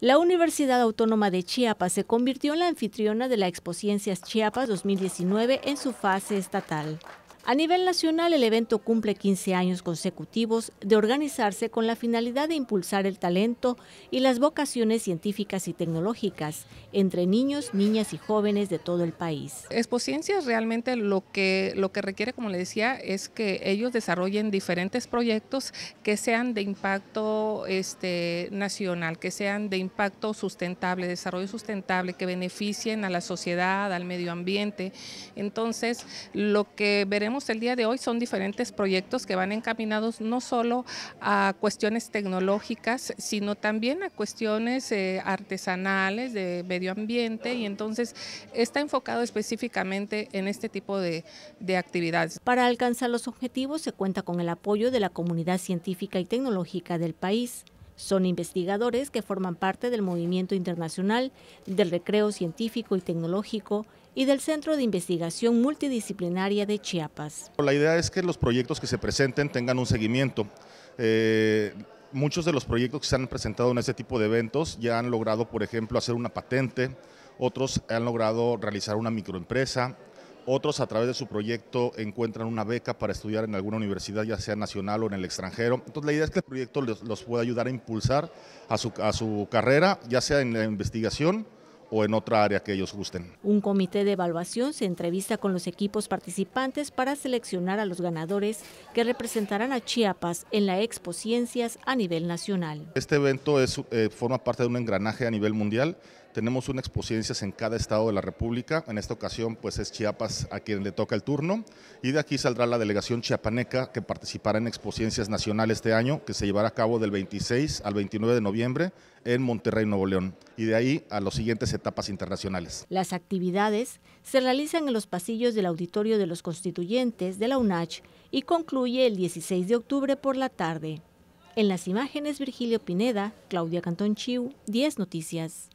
La Universidad Autónoma de Chiapas se convirtió en la anfitriona de la Expociencias Chiapas 2019 en su fase estatal. A nivel nacional, el evento cumple 15 años consecutivos de organizarse con la finalidad de impulsar el talento y las vocaciones científicas y tecnológicas entre niños, niñas y jóvenes de todo el país. Expociencias realmente lo que, lo que requiere, como le decía, es que ellos desarrollen diferentes proyectos que sean de impacto este, nacional, que sean de impacto sustentable, desarrollo sustentable, que beneficien a la sociedad, al medio ambiente. Entonces, lo que veremos el día de hoy son diferentes proyectos que van encaminados no solo a cuestiones tecnológicas, sino también a cuestiones eh, artesanales, de medio ambiente, y entonces está enfocado específicamente en este tipo de actividades. Para alcanzar los objetivos se cuenta con el apoyo de la comunidad científica y tecnológica del país. Son investigadores que forman parte del movimiento internacional del recreo científico y tecnológico y del Centro de Investigación Multidisciplinaria de Chiapas. La idea es que los proyectos que se presenten tengan un seguimiento. Eh, muchos de los proyectos que se han presentado en este tipo de eventos ya han logrado, por ejemplo, hacer una patente, otros han logrado realizar una microempresa, otros a través de su proyecto encuentran una beca para estudiar en alguna universidad, ya sea nacional o en el extranjero. Entonces la idea es que el proyecto los, pueda ayudar a impulsar a su, carrera, ya sea en la investigación o en otra área que ellos gusten. Un comité de evaluación se entrevista con los equipos participantes para seleccionar a los ganadores que representarán a Chiapas en la Expo Ciencias a nivel nacional. Este evento eh, forma parte de un engranaje a nivel mundial tenemos una exposición en cada estado de la República. En esta ocasión, pues es Chiapas a quien le toca el turno. Y de aquí saldrá la delegación chiapaneca que participará en exposiciones nacionales este año, que se llevará a cabo del 26 al 29 de noviembre en Monterrey, Nuevo León, y de ahí a las siguientes etapas internacionales. Las actividades se realizan en los pasillos del Auditorio de los Constituyentes de la UNACH y concluye el 16 de octubre por la tarde. En las imágenes, Virgilio Pineda, Claudia Cantón Chiu, 10 Noticias.